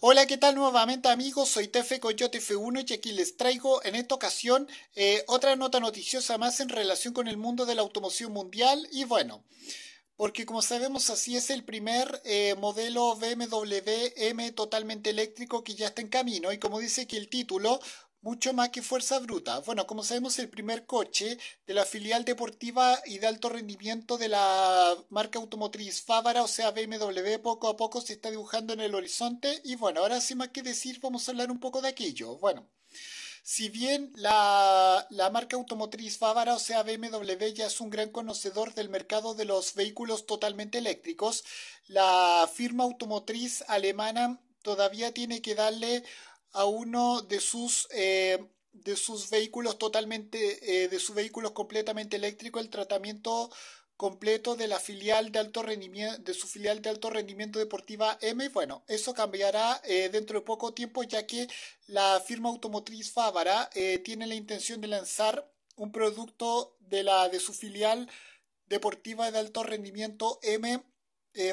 Hola, ¿qué tal nuevamente amigos? Soy Tefe Coyote F1 y aquí les traigo en esta ocasión eh, otra nota noticiosa más en relación con el mundo de la automoción mundial y bueno, porque como sabemos así es el primer eh, modelo BMW M totalmente eléctrico que ya está en camino y como dice aquí el título, mucho más que fuerza bruta. Bueno, como sabemos, el primer coche de la filial deportiva y de alto rendimiento de la marca automotriz Fávara, o sea, BMW, poco a poco se está dibujando en el horizonte. Y bueno, ahora sin más que decir, vamos a hablar un poco de aquello. Bueno. Si bien la, marca automotriz Fávara, o sea BMW, ya es un gran conocedor del mercado de los vehículos totalmente eléctricos, la firma automotriz alemana todavía tiene que darle a uno de sus eh, de sus vehículos totalmente eh, de sus vehículos completamente eléctricos el tratamiento completo de la filial de alto rendimiento de su filial de alto rendimiento deportiva M bueno eso cambiará eh, dentro de poco tiempo ya que la firma automotriz Fávara tiene la intención de lanzar un producto de la de su filial deportiva de alto rendimiento M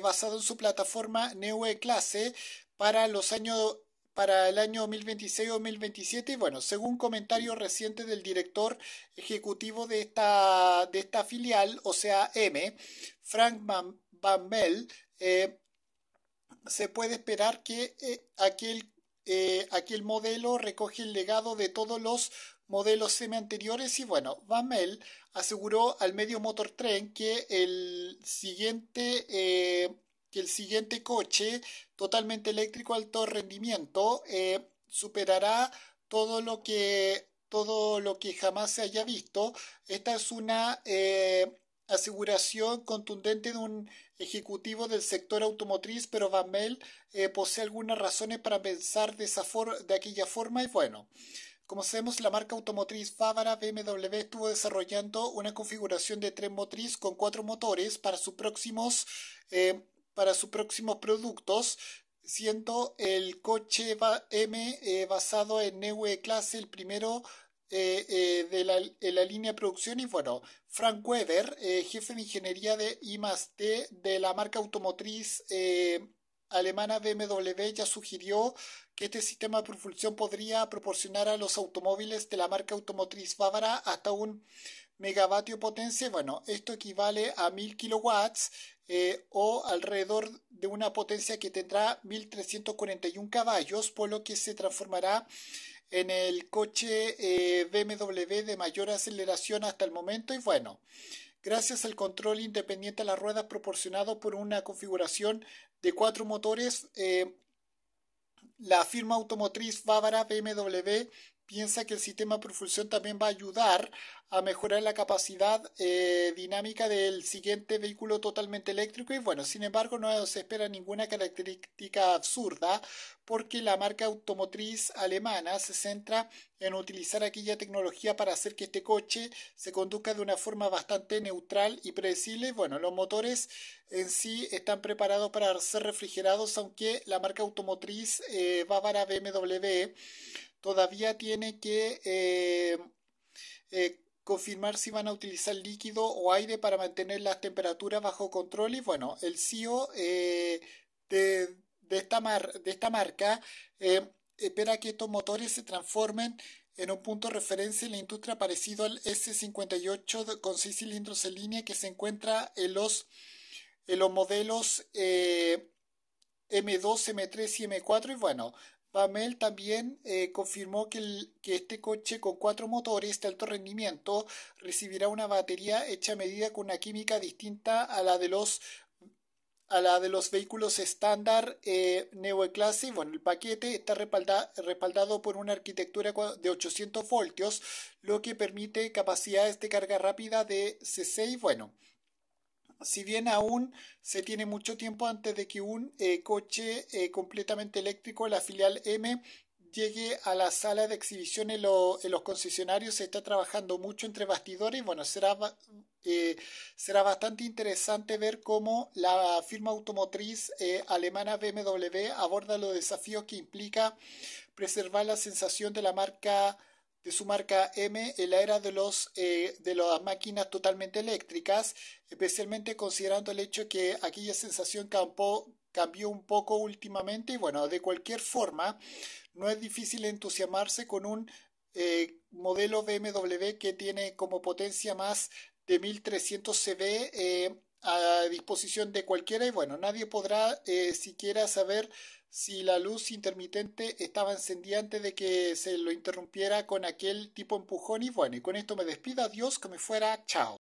basado en su plataforma Neue Clase para los años para el año 2026-2027. Bueno, según comentario reciente del director ejecutivo de esta, de esta filial, o sea, M, Frank Van Mel, eh, se puede esperar que eh, aquel, eh, aquel modelo recoge el legado de todos los modelos M anteriores y bueno, Van Mel aseguró al medio Motor Tren que el siguiente que el siguiente coche totalmente eléctrico alto rendimiento eh, superará todo lo que todo lo que jamás se haya visto. Esta es una eh, aseguración contundente de un ejecutivo del sector automotriz, pero Van eh, posee algunas razones para pensar de, esa de aquella forma y bueno. Como sabemos, la marca automotriz Fávara BMW estuvo desarrollando una configuración de tren motriz con cuatro motores para sus próximos eh, para sus próximos productos, siendo el coche M eh, basado en Neue clase el primero eh, eh, de, la, línea de producción y bueno, Frank Weber, jefe de ingeniería de I de la marca automotriz alemana BMW, ya sugirió que este sistema de propulsión podría proporcionar a los automóviles de la marca automotriz bávara hasta un megavatio potencia. Bueno, esto equivale a 1000 kilowatts eh, o alrededor de una potencia que tendrá 1341 caballos, por lo que se transformará en el coche eh, BMW de mayor aceleración hasta el momento y bueno, gracias al control independiente a las ruedas proporcionado por una configuración de cuatro motores, eh, la firma automotriz bávara BMW piensa que el sistema de propulsión también va a ayudar a mejorar la capacidad eh, dinámica del siguiente vehículo totalmente eléctrico y bueno, sin embargo no se espera ninguna característica absurda porque la marca automotriz alemana se centra en utilizar aquella tecnología para hacer que este coche se conduzca de una forma bastante neutral y predecible. Bueno, los motores en sí están preparados para ser refrigerados, aunque la marca automotriz eh, Bávara BMW todavía tiene que eh, eh, confirmar si van a utilizar líquido o aire para mantener las temperaturas bajo control. Y bueno, el CEO eh, de, esta de, esta marca espera que estos motores se transformen en un punto de referencia en la industria parecido al S58 con 6 cilindros en línea que se encuentra en los, en los modelos M2, M3 y M4. Y bueno, Pamel también eh, confirmó que, que, este coche con cuatro motores de alto rendimiento recibirá una batería hecha a medida con una química distinta a la de los a la de los vehículos estándar eh, Clase. Bueno, el paquete está respaldado por una arquitectura de 800 voltios, lo que permite capacidades de carga rápida de C6. Bueno, si bien aún se tiene mucho tiempo antes de que un eh, coche eh, completamente eléctrico, la filial M, llegue a la sala de exhibición en, los concesionarios. Se está trabajando mucho entre bastidores. Bueno, será, eh, bastante interesante ver cómo la firma automotriz alemana BMW aborda los desafíos que implica preservar la sensación de la marca de su marca M en la era de, los, eh, de las máquinas totalmente eléctricas, especialmente considerando el hecho que aquella sensación cambió un poco últimamente y bueno, de cualquier forma, no es difícil entusiasmarse con un eh, modelo BMW que tiene como potencia más de 1300 CV. Eh, a disposición de cualquiera y bueno, nadie podrá eh, siquiera saber si la luz intermitente estaba encendida antes de que se lo interrumpiera con aquel tipo empujón y bueno, y con esto me despido, adiós, que me fuera, chao.